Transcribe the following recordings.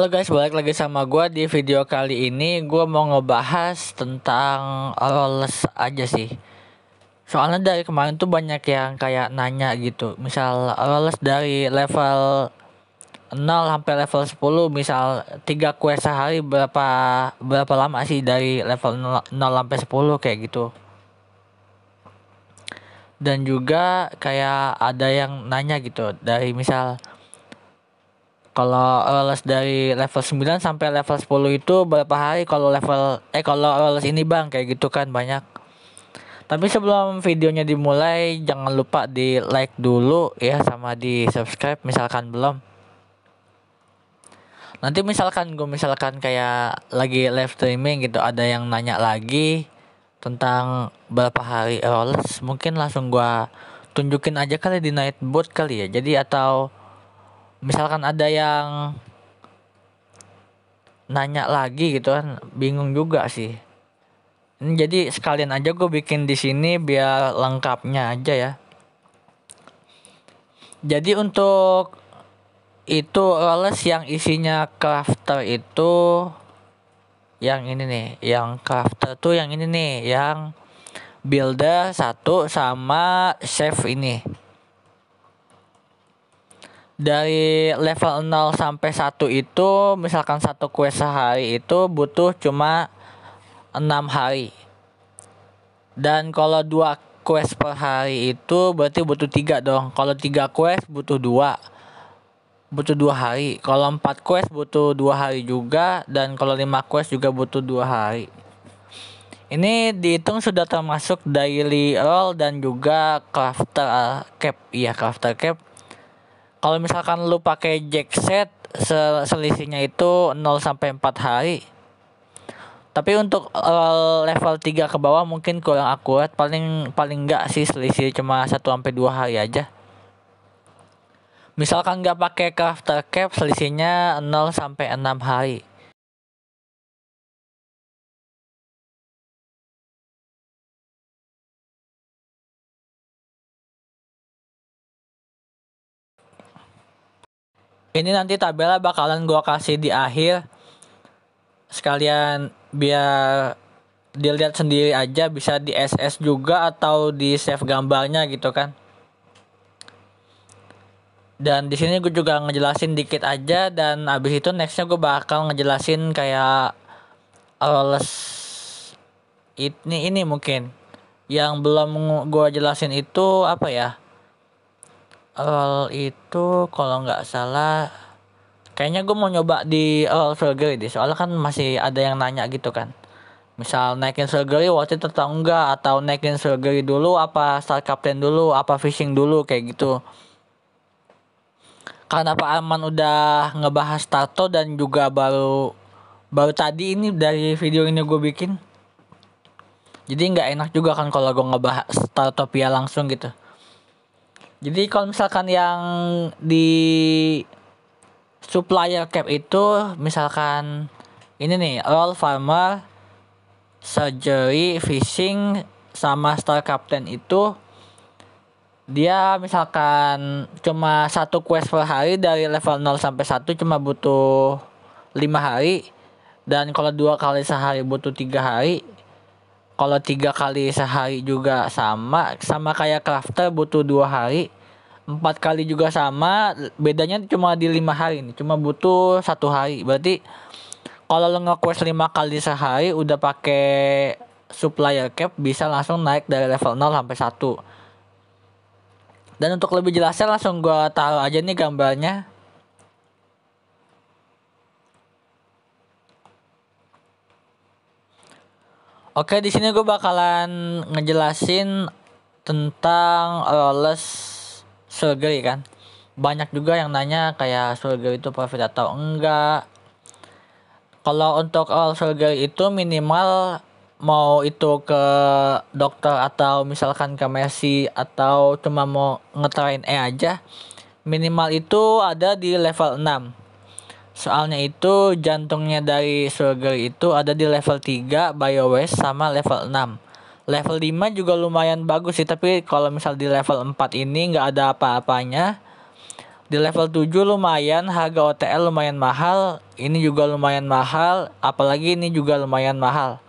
Halo guys, balik lagi sama gue di video kali ini Gue mau ngebahas tentang lolos aja sih Soalnya dari kemarin tuh banyak yang kayak nanya gitu Misal lolos dari level 0 sampai level 10 Misal 3 quest sehari berapa berapa lama sih dari level 0, 0 sampai 10 kayak gitu Dan juga kayak ada yang nanya gitu Dari misal kalau eh, lolos dari level 9 sampai level 10 itu berapa hari kalau level eh kalau lolos ini bang kayak gitu kan banyak tapi sebelum videonya dimulai jangan lupa di like dulu ya sama di subscribe misalkan belum nanti misalkan gue misalkan kayak lagi live streaming gitu ada yang nanya lagi tentang berapa hari eh, lolos mungkin langsung gue tunjukin aja kali di nightbot kali ya jadi atau misalkan ada yang nanya lagi gitu kan bingung juga sih ini jadi sekalian aja gue bikin di sini biar lengkapnya aja ya jadi untuk itu roles yang isinya crafter itu yang ini nih yang crafter tuh yang ini nih yang builder satu sama chef ini dari level 0 sampai 1 itu misalkan satu quest sehari itu butuh cuma 6 hari. Dan kalau dua quest per hari itu berarti butuh tiga dong. Kalau tiga quest butuh dua, butuh dua hari. Kalau empat quest butuh dua hari juga, dan kalau lima quest juga butuh dua hari. Ini dihitung sudah termasuk daily roll dan juga crafter cap, iya crafter cap kalau misalkan lu pakai jack set selisihnya itu 0 sampai 4 hari tapi untuk uh, level 3 ke bawah mungkin kurang akurat paling paling enggak sih selisih cuma 1 sampai 2 hari aja misalkan nggak pakai crafter cap selisihnya 0 sampai 6 hari ini nanti tabelnya bakalan gue kasih di akhir sekalian biar dilihat sendiri aja bisa di SS juga atau di save gambarnya gitu kan dan di sini gue juga ngejelasin dikit aja dan abis itu nextnya gue bakal ngejelasin kayak alas eh, ini ini mungkin yang belum gue jelasin itu apa ya awal itu kalau nggak salah kayaknya gue mau nyoba di Earl Surgery deh soalnya kan masih ada yang nanya gitu kan misal naikin surgery waktu itu atau enggak atau naikin surgery dulu apa start captain dulu apa fishing dulu kayak gitu karena Pak Aman udah ngebahas Tato dan juga baru baru tadi ini dari video ini gue bikin jadi nggak enak juga kan kalau gue ngebahas startopia langsung gitu jadi kalau misalkan yang di supplier cap itu misalkan ini nih oil farmer surgery fishing sama star captain itu dia misalkan cuma satu quest per hari dari level 0 sampai 1 cuma butuh 5 hari dan kalau dua kali sehari butuh tiga hari kalau tiga kali sehari juga sama sama kayak crafter butuh dua hari empat kali juga sama bedanya cuma di lima hari ini, cuma butuh satu hari berarti kalau lo nge-quest lima kali sehari udah pakai supplier cap bisa langsung naik dari level 0 sampai 1 dan untuk lebih jelasnya langsung gue taruh aja nih gambarnya Oke, di sini gue bakalan ngejelasin tentang roles eh, surgery kan. Banyak juga yang nanya kayak surgery itu profit atau enggak. Kalau untuk all surgery itu minimal mau itu ke dokter atau misalkan ke Messi atau cuma mau ngetrain E aja minimal itu ada di level 6 Soalnya itu jantungnya dari Surger itu ada di level 3 biowest sama level 6. Level 5 juga lumayan bagus sih, tapi kalau misal di level 4 ini nggak ada apa-apanya. Di level 7 lumayan, harga OTL lumayan mahal, ini juga lumayan mahal, apalagi ini juga lumayan mahal.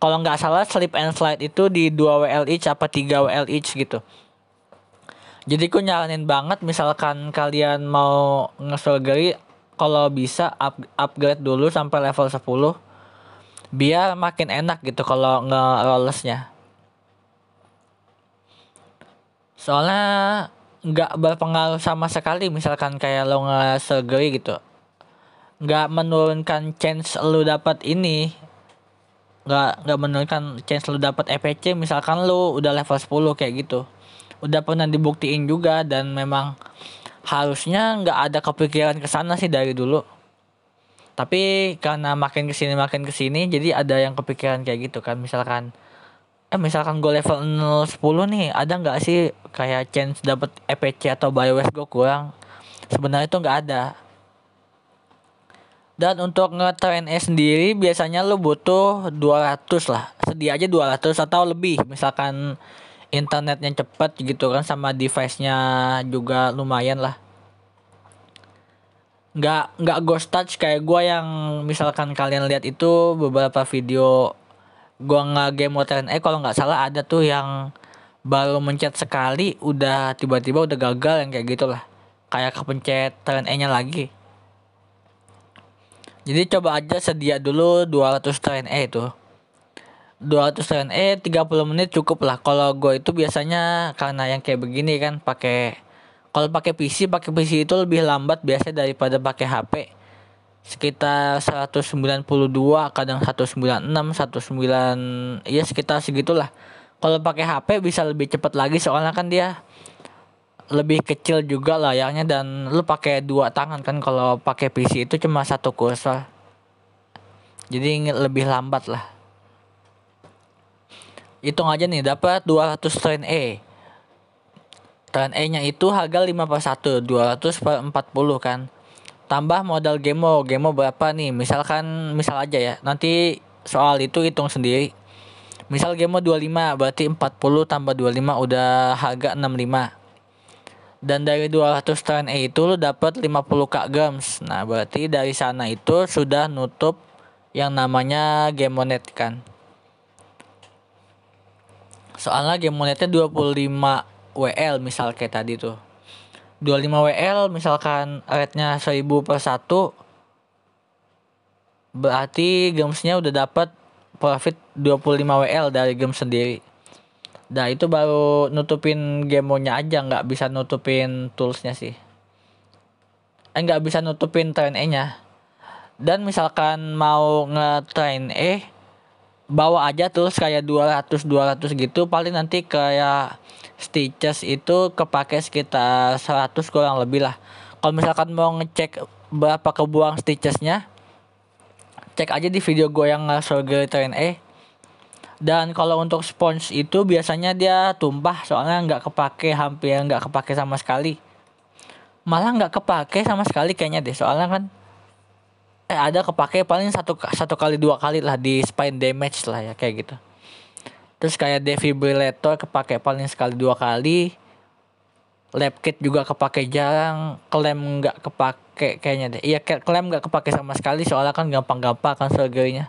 Kalau nggak salah slip and slide itu di 2 WL each apa 3 WL each gitu. Jadi ku nyalanin banget misalkan kalian mau nge-surgery kalau bisa up, upgrade dulu sampai level 10 biar makin enak gitu kalau nge Soalnya nggak berpengaruh sama sekali misalkan kayak lo nge gitu. Nggak menurunkan chance lo dapat ini nggak nggak menurunkan chance lo dapat EPC misalkan lo udah level 10 kayak gitu udah pernah dibuktiin juga dan memang harusnya nggak ada kepikiran ke sana sih dari dulu tapi karena makin ke sini makin ke sini jadi ada yang kepikiran kayak gitu kan misalkan eh misalkan gue level 0 10 nih ada nggak sih kayak chance dapat EPC atau West gue kurang sebenarnya itu nggak ada dan untuk ngetrainnya e sendiri biasanya lo butuh 200 lah sedih aja 200 atau lebih misalkan internetnya cepat gitu kan sama device-nya juga lumayan lah nggak nggak ghost touch kayak gue yang misalkan kalian lihat itu beberapa video gue nggak game modern eh kalau nggak salah ada tuh yang baru mencet sekali udah tiba-tiba udah gagal yang kayak gitulah kayak kepencet tren E nya lagi jadi coba aja sedia dulu 200 tren E itu 200 eh 30 menit cukup lah kalau gue itu biasanya karena yang kayak begini kan pakai kalau pakai PC pakai PC itu lebih lambat biasanya daripada pakai HP sekitar 192 kadang 196 19 ya sekitar segitulah kalau pakai HP bisa lebih cepat lagi soalnya kan dia lebih kecil juga layarnya dan lu pakai dua tangan kan kalau pakai PC itu cuma satu kursor jadi lebih lambat lah hitung aja nih dapat 200 tren E tren E nya itu harga 5 per 1 200 per 40 kan tambah modal gemo gemo berapa nih misalkan misal aja ya nanti soal itu hitung sendiri misal gemo 25 berarti 40 tambah 25 udah harga 65 dan dari 200 tren E itu lu dapat 50 kak gems. Nah, berarti dari sana itu sudah nutup yang namanya gemonet kan soalnya game monetnya 25 WL misal kayak tadi tuh 25 WL misalkan rate-nya 1000 per 1 berarti gamesnya udah dapat profit 25 WL dari game sendiri Nah itu baru nutupin gemonya aja nggak bisa nutupin toolsnya sih eh, nggak bisa nutupin train E nya dan misalkan mau nge train E bawa aja terus kayak 200 200 gitu paling nanti kayak stitches itu kepake sekitar 100 kurang lebih lah kalau misalkan mau ngecek berapa kebuang stitchesnya cek aja di video gue yang surgery train E dan kalau untuk sponge itu biasanya dia tumpah soalnya nggak kepake hampir nggak kepake sama sekali malah nggak kepake sama sekali kayaknya deh soalnya kan eh, ada kepake paling satu satu kali dua kali lah di spine damage lah ya kayak gitu terus kayak defibrillator kepake paling sekali dua kali lab kit juga kepake jarang klem nggak kepake kayaknya deh iya klem nggak kepake sama sekali soalnya kan gampang-gampang kan nya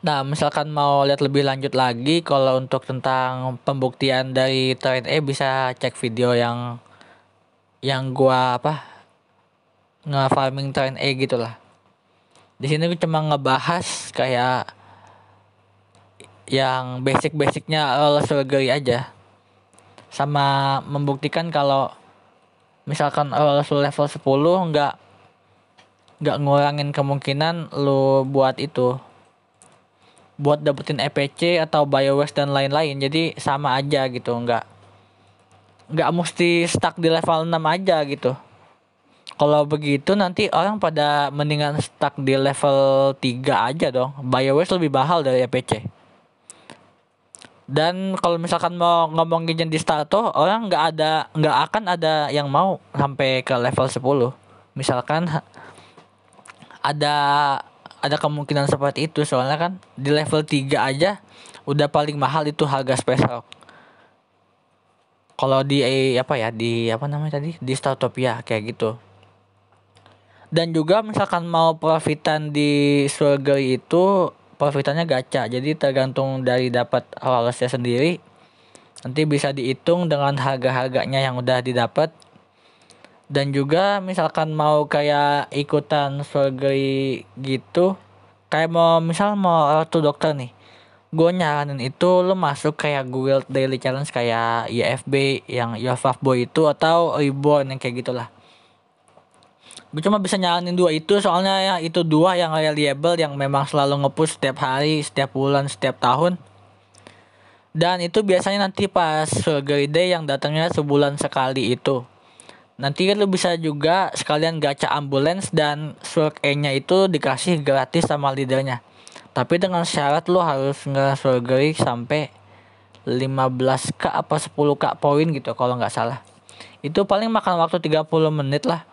Nah, misalkan mau lihat lebih lanjut lagi, kalau untuk tentang pembuktian dari eh bisa cek video yang yang gua apa nge-farming trend A gitu lah. Di sini gue cuma ngebahas kayak yang basic-basicnya all surgery aja. Sama membuktikan kalau misalkan all level 10 nggak nggak ngurangin kemungkinan lu buat itu buat dapetin EPC atau BioWest dan lain-lain jadi sama aja gitu nggak nggak mesti stuck di level 6 aja gitu kalau begitu nanti orang pada mendingan stuck di level 3 aja dong. BioWare lebih mahal dari APC. E Dan kalau misalkan mau ngomongin yang di Stato, orang nggak ada nggak akan ada yang mau sampai ke level 10. Misalkan ada ada kemungkinan seperti itu soalnya kan di level 3 aja udah paling mahal itu harga special. kalau di apa ya di apa namanya tadi di Startopia kayak gitu dan juga misalkan mau profitan di surgery itu profitannya gacha jadi tergantung dari dapat awalnya sendiri nanti bisa dihitung dengan harga-harganya yang udah didapat dan juga misalkan mau kayak ikutan surgery gitu kayak mau misal mau tuh dokter nih gue nyaranin itu lo masuk kayak Google Daily Challenge kayak YFB yang Your Boy itu atau Reborn yang kayak gitulah gue cuma bisa nyalanin dua itu soalnya ya itu dua yang reliable yang memang selalu ngepush setiap hari setiap bulan setiap tahun dan itu biasanya nanti pas surgery Day yang datangnya sebulan sekali itu nanti lu bisa juga sekalian gacha ambulans dan Swirk nya itu dikasih gratis sama leadernya tapi dengan syarat lu harus nge sampai 15k apa 10k poin gitu kalau nggak salah itu paling makan waktu 30 menit lah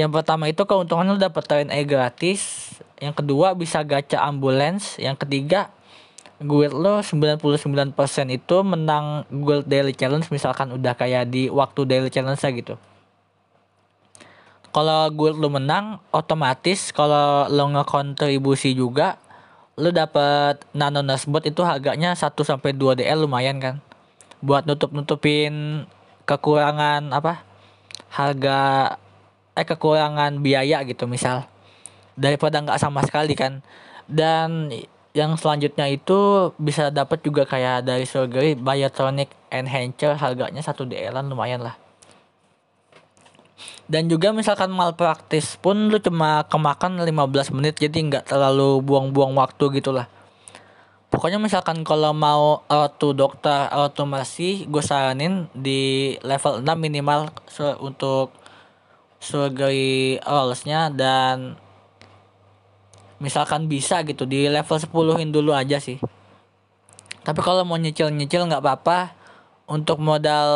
yang pertama itu keuntungannya udah dapat TNE gratis, yang kedua bisa gacha ambulans, yang ketiga guild lo 99% itu menang guild daily challenge misalkan udah kayak di waktu daily challenge gitu. Kalau guild lo menang otomatis kalau lo ngekontribusi juga lo dapat nano nasbot itu harganya 1 sampai 2 DL lumayan kan. Buat nutup-nutupin kekurangan apa? harga eh kekurangan biaya gitu misal daripada nggak sama sekali kan dan yang selanjutnya itu bisa dapat juga kayak dari surgery Biotronic Enhancer harganya satu DLan lumayan lah dan juga misalkan mal malpraktis pun lu cuma kemakan 15 menit jadi nggak terlalu buang-buang waktu gitu lah pokoknya misalkan kalau mau auto dokter masih gue saranin di level 6 minimal untuk sebagai awalnya dan misalkan bisa gitu di level 10-in dulu aja sih. Tapi kalau mau nyicil-nyicil nggak apa-apa. Untuk modal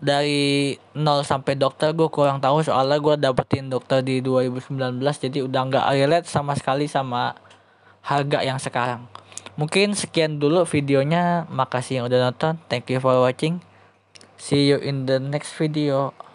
dari nol sampai dokter gue kurang tahu soalnya gue dapetin dokter di 2019 jadi udah nggak relate sama sekali sama harga yang sekarang. Mungkin sekian dulu videonya. Makasih yang udah nonton. Thank you for watching. See you in the next video.